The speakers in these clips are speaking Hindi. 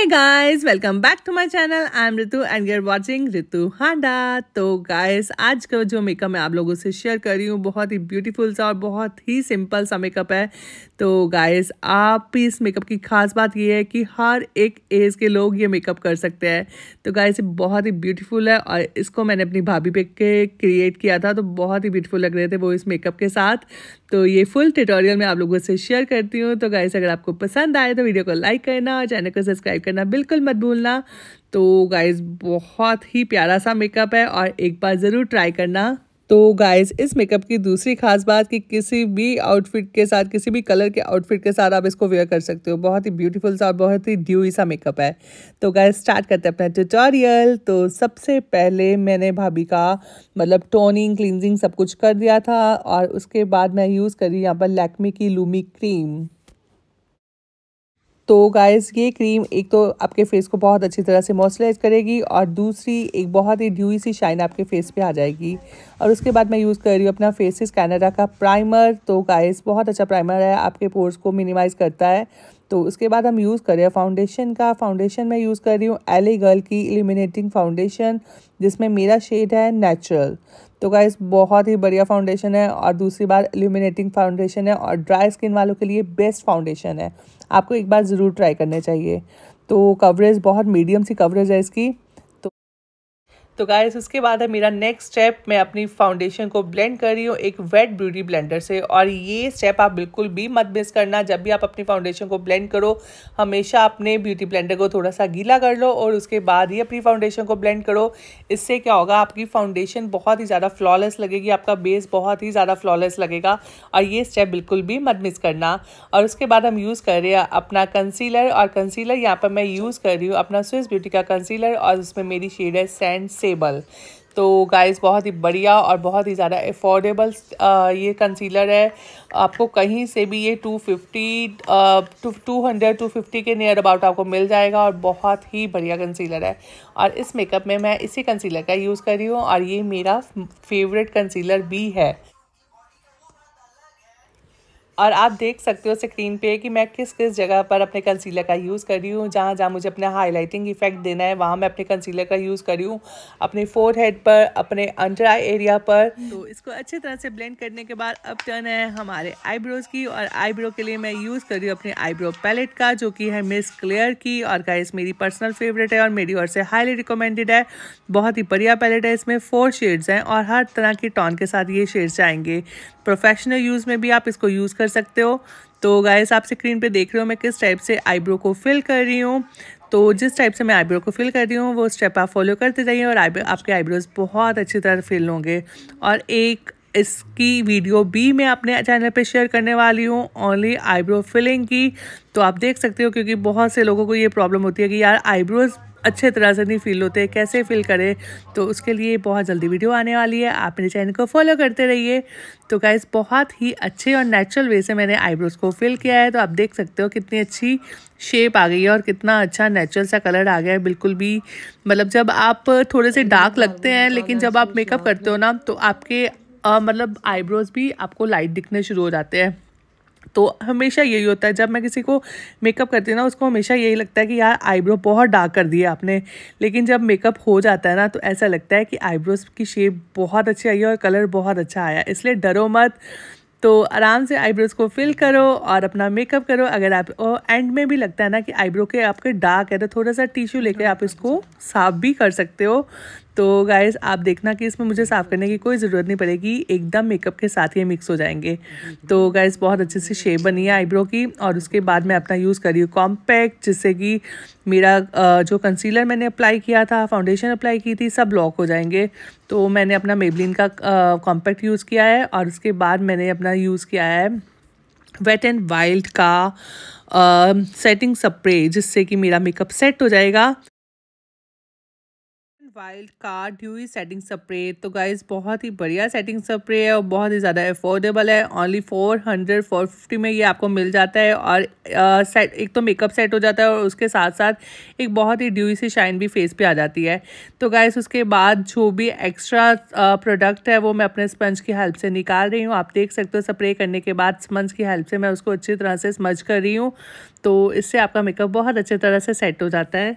Hey guys welcome back to my channel I am Ritu and you're watching Ritu Handa तो गाइस आज का जो मेकअप मैं आप लोगों से शेयर कर रही हूँ बहुत ही ब्यूटीफुल सा और बहुत ही सिंपल सा मेकअप है तो गाइस आप इस मेकअप की खास बात यह है कि हर एक एज के लोग ये मेकअप कर सकते हैं तो गाइस ये बहुत ही ब्यूटीफुल है और इसको मैंने अपनी भाभी पे के क्रिएट किया था तो बहुत ही ब्यूटीफुल लग रहे थे वो इस मेकअप के साथ तो ये फुल ट्यूटोरियल मैं आप लोगों से शेयर करती हूँ तो गाइस अगर आपको पसंद आए तो वीडियो को लाइक करना और चैनल को सब्सक्राइब करना बिल्कुल मत भूलना तो गाइज़ बहुत ही प्यारा सा मेकअप है और एक बार ज़रूर ट्राई करना तो गाइस इस मेकअप की दूसरी खास बात कि किसी भी आउटफिट के साथ किसी भी कलर के आउटफिट के साथ आप इसको वेयर कर सकते हो बहुत ही ब्यूटीफुल सा और बहुत ही ड्यूई सा मेकअप है तो गाइस स्टार्ट करते हैं अपना ट्यूटोरियल तो सबसे पहले मैंने भाभी का मतलब टोनिंग क्लिनजिंग सब कुछ कर दिया था और उसके बाद मैं यूज़ करी यहाँ पर लैक्मी की लूमी क्रीम तो गाइस ये क्रीम एक तो आपके फेस को बहुत अच्छी तरह से मॉइस्चराइज करेगी और दूसरी एक बहुत ही ड्यूई सी शाइन आपके फेस पे आ जाएगी और उसके बाद मैं यूज़ कर रही हूँ अपना फेसिस कैनेडा का प्राइमर तो गाइस बहुत अच्छा प्राइमर है आपके पोर्स को मिनिमाइज़ करता है तो उसके बाद हम यूज़ करें फाउंडेशन का फाउंडेशन मैं यूज़ कर रही हूँ एले गर्ल की इलिमिनेटिंग फाउंडेशन जिसमें मेरा शेड है नेचुरल तो गाइस बहुत ही बढ़िया फाउंडेशन है और दूसरी बार इल्यूमिनेटिंग फाउंडेशन है और ड्राई स्किन वालों के लिए बेस्ट फाउंडेशन है आपको एक बार ज़रूर ट्राई करना चाहिए तो कवरेज बहुत मीडियम सी कवरेज है इसकी तो गाइस उसके बाद है मेरा नेक्स्ट स्टेप मैं अपनी फाउंडेशन को ब्लेंड कर रही हूँ एक वेट ब्यूटी ब्लेंडर से और ये स्टेप आप बिल्कुल भी मत मिस करना जब भी आप अपनी फाउंडेशन को ब्लेंड करो हमेशा अपने ब्यूटी ब्लेंडर को थोड़ा सा गीला कर लो और उसके बाद ही अपनी फाउंडेशन को ब्लेंड करो इससे क्या होगा आपकी फाउंडेशन बहुत ही ज़्यादा फ्लॉलेस लगेगी आपका बेस बहुत ही ज़्यादा फ्लॉलेस लगेगा और ये स्टेप बिल्कुल भी मत मिस करना और उसके बाद हम यूज़ कर रहे हैं अपना कंसीलर और कंसीलर यहाँ पर मैं यूज़ कर रही हूँ अपना स्विस ब्यूटी का कंसीलर और उसमें मेरी शेड है सैंड से स्टेबल तो गाइस बहुत ही बढ़िया और बहुत ही ज़्यादा अफोर्डेबल ये कंसीलर है आपको कहीं से भी ये 250 टू हंड्रेड टू फिफ्टी के नियर अबाउट आपको मिल जाएगा और बहुत ही बढ़िया कंसीलर है और इस मेकअप में मैं इसी कंसीलर का यूज़ कर रही हूँ और ये मेरा फेवरेट कंसीलर भी है और आप देख सकते हो स्क्रीन पे कि मैं किस किस जगह पर अपने कंसीलर का यूज़ कर रही हूँ जहाँ जहाँ मुझे अपना हाईलाइटिंग इफेक्ट देना है वहाँ मैं अपने कंसीलर का यूज़ कर रही हूँ अपने फोर हेड पर अपने अंडर आई एरिया पर तो इसको अच्छी तरह से ब्लेंड करने के बाद अब टर्न है हमारे आईब्रोज़ की और आईब्रो के लिए मैं यूज़ कर रही हूँ अपने आईब्रो पैलेट का जो कि है मिस क्लियर की और गाइस मेरी पर्सनल फेवरेट है और मेरी ओर से हाईली रिकमेंडेड है बहुत ही बढ़िया पैलेट है इसमें फोर शेड्स हैं और हर तरह के टॉन के साथ ये शेड्स आएंगे प्रोफेशनल यूज़ में भी आप इसको यूज़ कर सकते हो तो गाइस आप स्क्रीन पे देख रहे हो मैं किस टाइप से आईब्रो को फिल कर रही हूँ तो जिस टाइप से मैं आईब्रो को फिल कर रही हूँ वो स्टेप आप फॉलो करते जाइए और आईब्रो आपके आईब्रोज बहुत अच्छी तरह फिल होंगे और एक इसकी वीडियो भी मैं अपने चैनल पे शेयर करने वाली हूँ ओनली आईब्रो फिलिंग की तो आप देख सकते हो क्योंकि बहुत से लोगों को ये प्रॉब्लम होती है कि यार आईब्रोज अच्छे तरह से नहीं फील होते कैसे फील करें तो उसके लिए बहुत जल्दी वीडियो आने वाली है आप मेरे चैनल को फॉलो करते रहिए तो गाइज बहुत ही अच्छे और नेचुरल वे से मैंने आईब्रोज को फिल किया है तो आप देख सकते हो कितनी अच्छी शेप आ गई है और कितना अच्छा नेचुरल सा कलर आ गया है बिल्कुल भी मतलब जब आप थोड़े से डार्क लगते हैं लेकिन जब आप मेकअप करते हो ना तो आपके आ, मतलब आईब्रोज़ भी आपको लाइट दिखने शुरू हो जाते हैं तो हमेशा यही होता है जब मैं किसी को मेकअप करती हूँ ना उसको हमेशा यही लगता है कि यार आईब्रो बहुत डार्क कर दिया आपने लेकिन जब मेकअप हो जाता है ना तो ऐसा लगता है कि आईब्रोज़ की शेप बहुत अच्छी आई है और कलर बहुत अच्छा आया इसलिए डरो मत तो आराम से आईब्रोज़ को फिल करो और अपना मेकअप करो अगर आप और एंड में भी लगता है ना कि आईब्रो के आपके डार्क है तो थोड़ा सा टिश्यू लेके आप इसको साफ भी कर सकते हो तो गाइज आप देखना कि इसमें मुझे साफ़ करने की कोई ज़रूरत नहीं पड़ेगी एकदम मेकअप के साथ ही मिक्स हो जाएंगे तो गाइज बहुत अच्छे से शेप बनी है आईब्रो की और उसके बाद मैं अपना यूज़ करी हूँ कॉम्पैक्ट जिससे कि मेरा जो कंसीलर मैंने अप्लाई किया था फाउंडेशन अप्लाई की थी सब लॉक हो जाएंगे तो मैंने अपना मेबलिन का कॉम्पैक्ट यूज़ किया है और उसके बाद मैंने अपना यूज़ किया है वेट एंड वाइल्ड का सेटिंग स्प्रे जिससे कि मेरा मेकअप सेट हो जाएगा wild card dewy setting spray तो गाइज बहुत ही बढ़िया सेटिंग स्प्रे है और बहुत ही ज़्यादा अफोर्डेबल है only four hundred four fifty में ये आपको मिल जाता है और सेट एक तो मेकअप सेट हो जाता है और उसके साथ साथ एक बहुत ही ड्यूई सी शाइन भी फेस पे आ जाती है तो गाइज उसके बाद जो भी एक्स्ट्रा प्रोडक्ट है वो मैं अपने स्पंज की हेल्प से निकाल रही हूँ आप देख सकते हो स्प्रे करने के बाद स्पंज की हेल्प से मैं उसको अच्छी तरह से स्मज कर रही हूँ तो इससे आपका मेकअप बहुत अच्छी तरह से सेट हो जाता है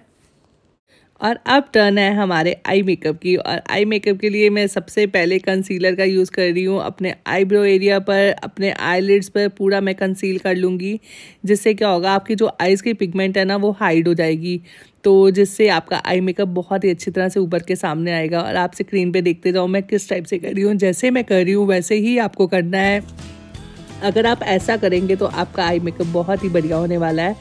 और अब टर्न है हमारे आई मेकअप की और आई मेकअप के लिए मैं सबसे पहले कंसीलर का यूज़ कर रही हूँ अपने आईब्रो एरिया पर अपने आईलिड्स पर पूरा मैं कंसील कर लूँगी जिससे क्या होगा आपकी जो आइज़ की पिगमेंट है ना वो हाइड हो जाएगी तो जिससे आपका आई मेकअप बहुत ही अच्छी तरह से ऊपर के सामने आएगा और आप स्क्रीन पर देखते जाओ मैं किस टाइप से कर रही हूँ जैसे मैं कर रही हूँ वैसे ही आपको करना है अगर आप ऐसा करेंगे तो आपका आई मेकअप बहुत ही बढ़िया होने वाला है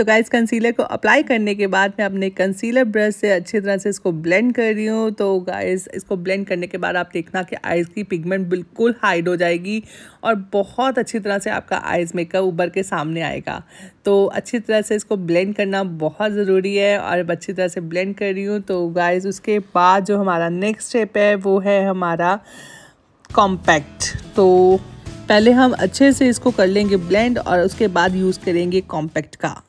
तो गाइस कंसीलर को अप्लाई करने के बाद मैं अपने कंसीलर ब्रश से अच्छी तरह से इसको ब्लेंड कर रही हूँ तो गाइस इसको ब्लेंड करने के बाद आप देखना कि आइज़ की पिगमेंट बिल्कुल हाइड हो जाएगी और बहुत अच्छी तरह से आपका आइज़ मेकअप उबर के सामने आएगा तो अच्छी तरह से इसको ब्लेंड करना बहुत ज़रूरी है और अच्छी तरह से ब्लेंड कर रही हूँ तो गाइज़ उसके बाद जो हमारा नेक्स्ट स्टेप है वो है हमारा कॉम्पैक्ट तो पहले हम अच्छे से इसको कर लेंगे ब्लेंड और उसके बाद यूज़ करेंगे कॉम्पैक्ट का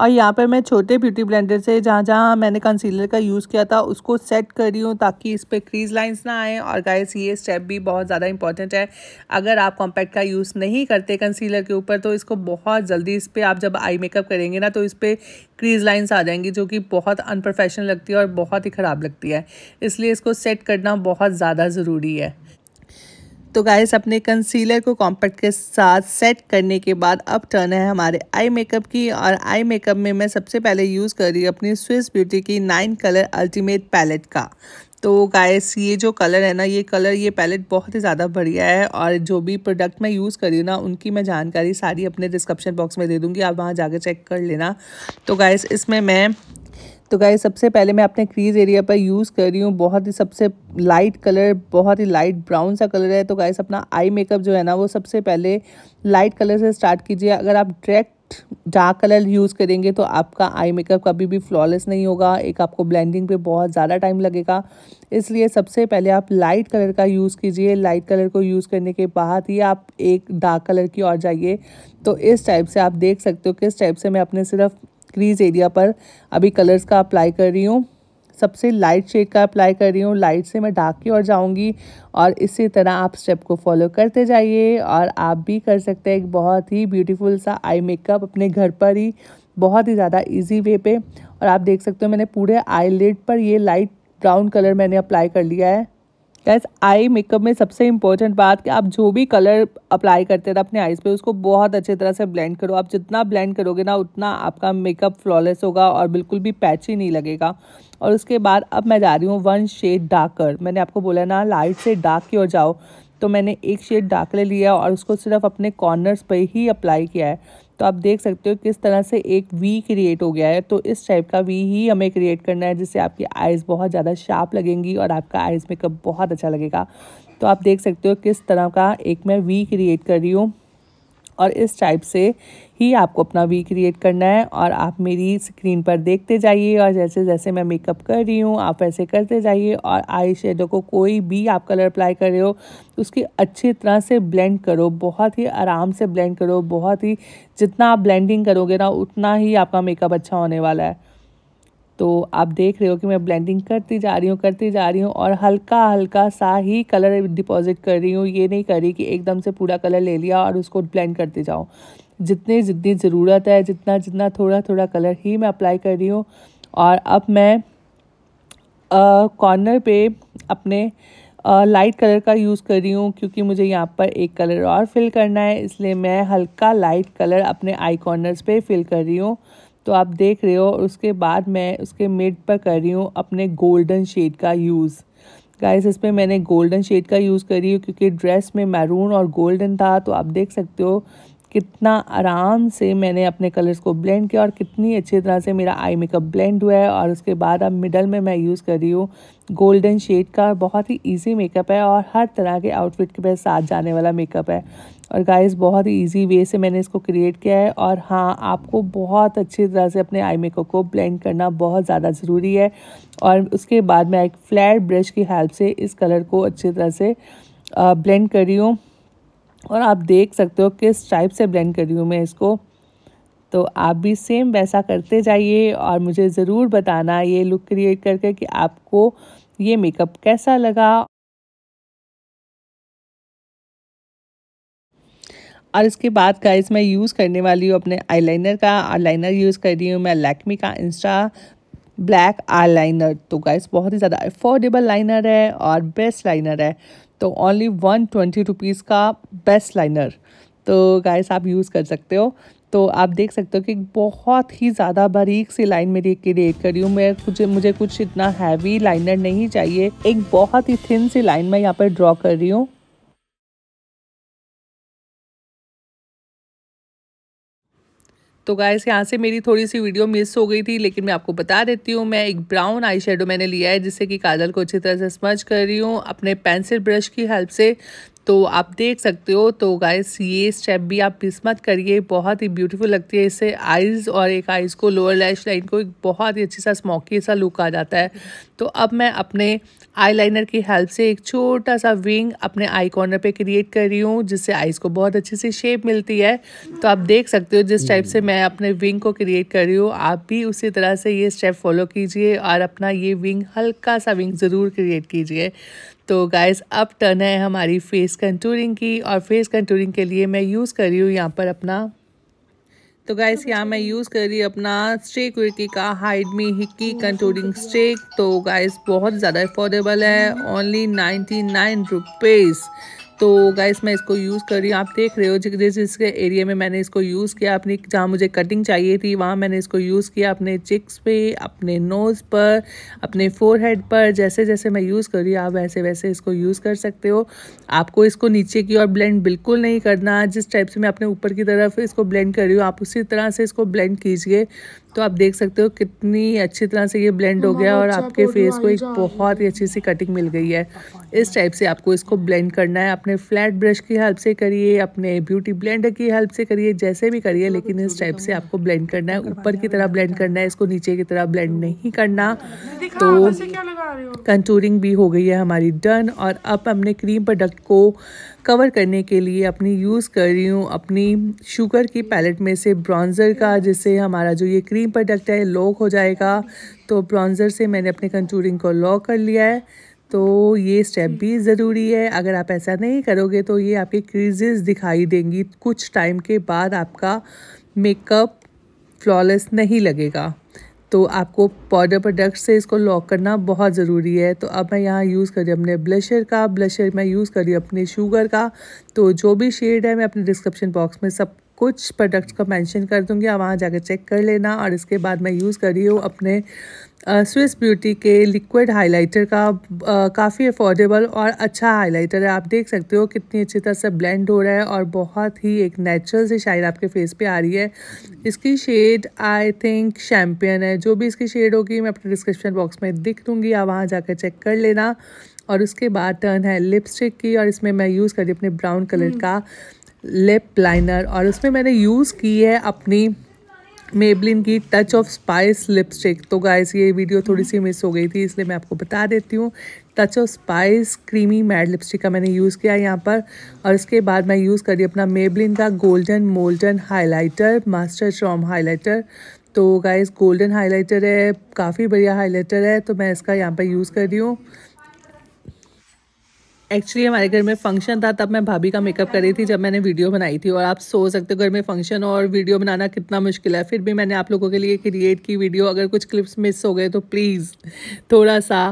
और यहाँ पर मैं छोटे ब्यूटी ब्लेंडर से जहाँ जहाँ मैंने कंसीलर का यूज़ किया था उसको सेट कर रही हूँ ताकि इस पर क्रीज लाइन्स ना आए और गाइस ये स्टेप भी बहुत ज़्यादा इंपॉर्टेंट है अगर आप कॉम्पैक्ट का यूज़ नहीं करते कंसीलर के ऊपर तो इसको बहुत जल्दी इस पर आप जब आई मेकअप करेंगे ना तो इस पर क्रीज लाइन्स आ जाएंगी जो कि बहुत अनप्रोफेशनल लगती है और बहुत ही ख़राब लगती है इसलिए इसको सेट करना बहुत ज़्यादा ज़रूरी है तो गाइस अपने कंसीलर को कॉम्पैक्ट के साथ सेट करने के बाद अब टर्न है हमारे आई मेकअप की और आई मेकअप में मैं सबसे पहले यूज़ कर रही हूँ अपनी स्विस ब्यूटी की नाइन कलर अल्टीमेट पैलेट का तो गाइस ये जो कलर है ना ये कलर ये पैलेट बहुत ही ज़्यादा बढ़िया है और जो भी प्रोडक्ट मैं यूज़ करी ना उनकी मैं जानकारी सारी अपने डिस्क्रिप्शन बॉक्स में दे दूँगी आप वहाँ जाके चेक कर लेना तो गाइस इसमें मैं तो गाय सबसे पहले मैं अपने क्रीज एरिया पर यूज़ कर रही हूँ बहुत ही सबसे लाइट कलर बहुत ही लाइट ब्राउन सा कलर है तो गाइज अपना आई मेकअप जो है ना वो सबसे पहले लाइट कलर से स्टार्ट कीजिए अगर आप डायरेक्ट डार्क कलर यूज़ करेंगे तो आपका आई मेकअप कभी भी फ्लॉलेस नहीं होगा एक आपको ब्लेंडिंग पे बहुत ज़्यादा टाइम लगेगा इसलिए सबसे पहले आप लाइट कलर का यूज़ कीजिए लाइट कलर को यूज़ करने के बाद ही आप एक डार्क कलर की ओर जाइए तो इस टाइप से आप देख सकते हो किस टाइप से मैं अपने सिर्फ क्रीज एरिया पर अभी कलर्स का अप्लाई कर रही हूँ सबसे लाइट शेड का अप्लाई कर रही हूँ लाइट से मैं ढाक की ओर जाऊँगी और इसी तरह आप स्टेप को फॉलो करते जाइए और आप भी कर सकते हैं एक बहुत ही ब्यूटीफुल सा आई मेकअप अपने घर पर ही बहुत ही ज़्यादा इजी वे पे और आप देख सकते हो मैंने पूरे आई पर ये लाइट ब्राउन कलर मैंने अप्लाई कर लिया है गैस आई मेकअप में सबसे इंपॉर्टेंट बात कि आप जो भी कलर अप्लाई करते थे अपने आईज पे उसको बहुत अच्छी तरह से ब्लेंड करो आप जितना ब्लेंड करोगे ना उतना आपका मेकअप फ्लॉलेस होगा और बिल्कुल भी पैची नहीं लगेगा और उसके बाद अब मैं जा रही हूँ वन शेड डार्कर मैंने आपको बोला ना लाइट से डार्क की ओर जाओ तो मैंने एक शेड डार्क ले लिया और उसको सिर्फ अपने कॉर्नर्स पर ही अप्लाई किया है तो आप देख सकते हो किस तरह से एक वी क्रिएट हो गया है तो इस टाइप का वी ही हमें क्रिएट करना है जिससे आपकी आइज़ बहुत ज़्यादा शार्प लगेंगी और आपका आइज़ मेकअप बहुत अच्छा लगेगा तो आप देख सकते हो किस तरह का एक मैं वी क्रिएट कर रही हूँ और इस टाइप से ही आपको अपना वी क्रिएट करना है और आप मेरी स्क्रीन पर देखते जाइए और जैसे जैसे मैं मेकअप कर रही हूँ आप वैसे करते जाइए और आई शेडो को कोई भी आप कलर अप्लाई कर रहे हो तो उसकी अच्छी तरह से ब्लेंड करो बहुत ही आराम से ब्लेंड करो बहुत ही जितना आप ब्लेंडिंग करोगे ना उतना ही आपका मेकअप अच्छा होने वाला है तो आप देख रहे हो कि मैं ब्लेंडिंग करती जा रही हूँ करती जा रही हूँ और हल्का हल्का सा ही कलर डिपॉजिट कर रही हूँ ये नहीं कर रही कि एकदम से पूरा कलर ले लिया और उसको ब्लेंड करती जाऊँ जितनी जितनी ज़रूरत है जितना जितना थोड़ा थोड़ा कलर ही मैं अप्लाई कर रही हूँ और अब मैं कॉर्नर पे अपने लाइट uh, कलर का यूज़ कर रही हूँ क्योंकि मुझे यहाँ पर एक कलर और फिल करना है इसलिए मैं हल्का लाइट कलर अपने आई कॉर्नर्स पे फिल कर रही हूँ तो आप देख रहे हो और उसके बाद मैं उसके मिड पर कर रही हूँ अपने गोल्डन शेड का यूज़ गाइस इस पर मैंने गोल्डन शेड का यूज़ करी क्योंकि ड्रेस में मैरून और गोल्डन था तो आप देख सकते हो कितना आराम से मैंने अपने कलर्स को ब्लेंड किया और कितनी अच्छी तरह से मेरा आई मेकअप ब्लेंड हुआ है और उसके बाद अब मिडल में मैं यूज़ कर रही हूँ गोल्डन शेड का बहुत ही इजी मेकअप है और हर तरह के आउटफिट के पास साथ जाने वाला मेकअप है और गाइस बहुत ही इजी वे से मैंने इसको क्रिएट किया है और हाँ आपको बहुत अच्छी तरह से अपने आई मेकअप को ब्लेंड करना बहुत ज़्यादा ज़रूरी है और उसके बाद मैं एक फ्लैट ब्रश की हेल्प से इस कलर को अच्छी तरह से ब्लेंड कर रही हूँ और आप देख सकते हो किस टाइप से ब्लेंड कर रही हूँ मैं इसको तो आप भी सेम वैसा करते जाइए और मुझे ज़रूर बताना ये लुक क्रिएट करके कि आपको ये मेकअप कैसा लगा और इसके बाद का इसमें यूज़ करने वाली हूँ अपने आईलाइनर का आईलाइनर यूज़ कर रही हूँ मैं लैक्मी का इंस्टा ब्लैक आई लाइनर तो गाइस बहुत ही ज़्यादा अफोर्डेबल लाइनर है और बेस्ट लाइनर है तो ओनली वन ट्वेंटी रुपीज़ का बेस्ट लाइनर तो गाइस आप यूज़ कर सकते हो तो आप देख सकते हो कि बहुत ही ज़्यादा बारीक सी लाइन मेरी क्रिएट करी हूँ मैं कुछ मुझे कुछ इतना हैवी लाइनर नहीं चाहिए एक बहुत ही थिन सी लाइन मैं यहाँ पर ड्रॉ कर रही हूँ तो गाइस यहाँ से मेरी थोड़ी सी वीडियो मिस हो गई थी लेकिन मैं आपको बता देती हूँ मैं एक ब्राउन आई मैंने लिया है जिससे कि काजल को अच्छी तरह से स्मच कर रही हूँ अपने पेंसिल ब्रश की हेल्प से तो आप देख सकते हो तो गाइस ये स्टेप भी आप मिस मत करिए बहुत ही ब्यूटीफुल लगती है इससे आइज़ और एक आइज़ को लोअर लैश लाइन को एक बहुत ही अच्छी सा स्मोकी सा लुक आ जाता है तो अब मैं अपने आईलाइनर की हेल्प से एक छोटा सा विंग अपने आई कॉर्नर पे क्रिएट कर रही हूँ जिससे आइज़ को बहुत अच्छी सी शेप मिलती है तो आप देख सकते हो जिस टाइप से मैं अपने विंग को क्रिएट कर रही हूँ आप भी उसी तरह से ये स्टेप फॉलो कीजिए और अपना ये विंग हल्का सा विंग ज़रूर क्रिएट कीजिए तो गाइस अब टर्न है हमारी फेस कंटूरिंग की और फेस कंटूरिंग के लिए मैं यूज़ कर रही हूँ यहाँ पर अपना तो गाइस यहाँ मैं यूज़ कर रही अपना स्ट्रेक विकी का हाइड मी हिक्की कंटूरिंग स्टेक तो गाइस बहुत ज़्यादा अफोर्डेबल है ओनली नाइन्टी नाइन रुपीज़ तो गाइस मैं इसको यूज़ कर रही हूँ आप देख रहे हो जिस जिसके एरिया में मैंने इसको यूज़ किया अपनी जहाँ मुझे कटिंग चाहिए थी वहाँ मैंने इसको यूज़ किया अपने चिक्स पे अपने नोज़ पर अपने फोरहेड पर जैसे जैसे मैं यूज़ कर रही हूँ आप वैसे वैसे इसको यूज़ कर सकते हो आपको इसको नीचे की ओर ब्लेंड बिल्कुल नहीं करना जिस टाइप से मैं अपने ऊपर की तरफ इसको ब्लेंड कर रही हूँ आप उसी तरह से इसको ब्लेंड कीजिए तो आप देख सकते हो कितनी अच्छी तरह से ये ब्लेंड हो गया और आपके फेस को एक बहुत ही अच्छी सी कटिंग मिल गई है इस टाइप से आपको इसको ब्लेंड करना है अपने फ्लैट ब्रश की हेल्प से करिए अपने ब्यूटी ब्लेंडर की हेल्प से करिए जैसे भी करिए लेकिन इस टाइप से आपको ब्लेंड करना है ऊपर की तरह ब्लेंड अच्छा। करना है इसको नीचे की तरह ब्लेंड नहीं करना तो कंटूरिंग भी हो गई है हमारी डन और अब हमने क्रीम प्रोडक्ट को कवर करने के लिए अपनी यूज़ कर रही हूँ अपनी शुगर की पैलेट में से ब्राउन्ज़र का जिससे हमारा जो ये क्रीम प्रोडक्ट है लॉक हो जाएगा तो ब्राउन्ज़र से मैंने अपने कंटूरिंग को लॉक कर लिया है तो ये स्टेप भी ज़रूरी है अगर आप ऐसा नहीं करोगे तो ये आपके क्रीजेस दिखाई देंगी कुछ टाइम के बाद आपका मेकअप फ्लॉलेस नहीं लगेगा तो आपको पाउडर प्रोडक्ट से इसको लॉक करना बहुत ज़रूरी है तो अब मैं यहाँ यूज़ करी अपने ब्लशर का ब्लशर मैं यूज़ करी अपने शुगर का तो जो भी शेड है मैं अपने डिस्क्रिप्शन बॉक्स में सब कुछ प्रोडक्ट्स का मेंशन कर दूंगी आप वहाँ जाकर चेक कर लेना और इसके बाद मैं यूज़ कर रही हूँ अपने स्विस ब्यूटी के लिक्विड हाइलाइटर का काफ़ी अफोर्डेबल और अच्छा हाइलाइटर है आप देख सकते हो कितनी अच्छी तरह से ब्लेंड हो रहा है और बहुत ही एक नेचुरल सी शाइन आपके फेस पे आ रही है इसकी शेड आई थिंक शैम्पियन है जो भी इसकी शेड होगी मैं अपने डिस्क्रिप्शन बॉक्स में दिख दूँगी आप वहाँ जाकर चेक कर लेना और उसके बाद टर्न है लिपस्टिक की और इसमें मैं यूज़ कर रही हूँ अपने ब्राउन कलर hmm. का लिप लाइनर और उसमें मैंने यूज़ की है अपनी मेबलिन की टच ऑफ स्पाइस लिपस्टिक तो गाइस ये वीडियो थोड़ी सी मिस hmm. हो गई थी इसलिए मैं आपको बता देती हूँ touch of spice creamy matte lipstick का मैंने यूज़ किया यहाँ पर और इसके बाद मैं यूज़ करी अपना मेबलिन का golden molten highlighter master chrome highlighter तो गाइस गोल्डन हाइलाइटर है काफ़ी बढ़िया हाइलाइटर है तो मैं इसका यहाँ पर यूज़ कर रही हूँ एक्चुअली हमारे घर में फंक्शन था तब मैं भाभी का मेकअप कर रही थी जब मैंने वीडियो बनाई थी और आप सोच सकते हो घर में फंक्शन और वीडियो बनाना कितना मुश्किल है फिर भी मैंने आप लोगों के लिए क्रिएट की वीडियो अगर कुछ क्लिप्स मिस हो गए तो प्लीज़ थोड़ा सा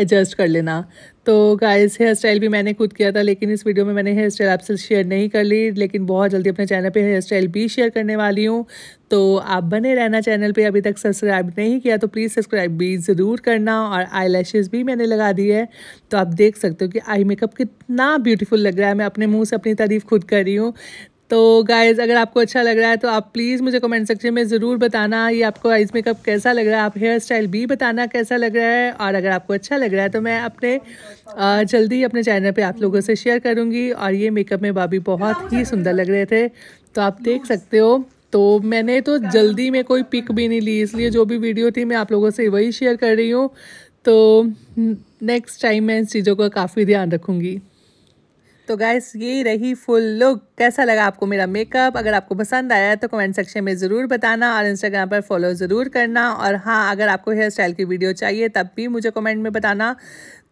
एडजस्ट कर लेना तो गाइस हेयर स्टाइल भी मैंने खुद किया था लेकिन इस वीडियो में मैंने हेयर स्टाइल आपसे शेयर नहीं कर ली लेकिन बहुत जल्दी अपने चैनल पे हेयर स्टाइल भी शेयर करने वाली हूँ तो आप बने रहना चैनल पे अभी तक सब्सक्राइब नहीं किया तो प्लीज़ सब्सक्राइब भी ज़रूर करना और आई भी मैंने लगा दी है तो आप देख सकते हो कि आई मेकअप कितना ब्यूटीफुल लग रहा है मैं अपने मुँह से अपनी तारीफ़ खुद कर रही हूँ तो गाइज़ अगर आपको अच्छा लग रहा है तो आप प्लीज़ मुझे कमेंट सेक्शन में ज़रूर बताना ये आपको आइज़ मेकअप कैसा लग रहा है आप हेयर स्टाइल भी बताना कैसा लग रहा है और अगर आपको अच्छा लग रहा है तो मैं अपने जल्दी अपने चैनल पर आप लोगों से शेयर करूँगी और ये मेकअप में भाभी बहुत ही सुंदर लग रहे थे तो आप देख सकते हो तो मैंने तो जल्दी में कोई पिक भी नहीं ली इसलिए जो भी वीडियो थी मैं आप लोगों से वही शेयर कर रही हूँ तो नेक्स्ट टाइम मैं इन चीज़ों का काफ़ी ध्यान रखूँगी तो गाइस ये रही फुल लुक कैसा लगा आपको मेरा मेकअप अगर आपको पसंद आया तो कमेंट सेक्शन में ज़रूर बताना और इंस्टाग्राम पर फॉलो ज़रूर करना और हाँ अगर आपको हेयर स्टाइल की वीडियो चाहिए तब भी मुझे कमेंट में बताना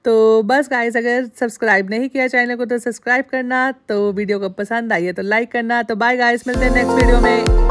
तो बस गाइस अगर सब्सक्राइब नहीं किया चैनल को तो सब्सक्राइब करना तो वीडियो को पसंद आई है तो लाइक करना तो बाय गाइस मिलते हैं नेक्स्ट वीडियो में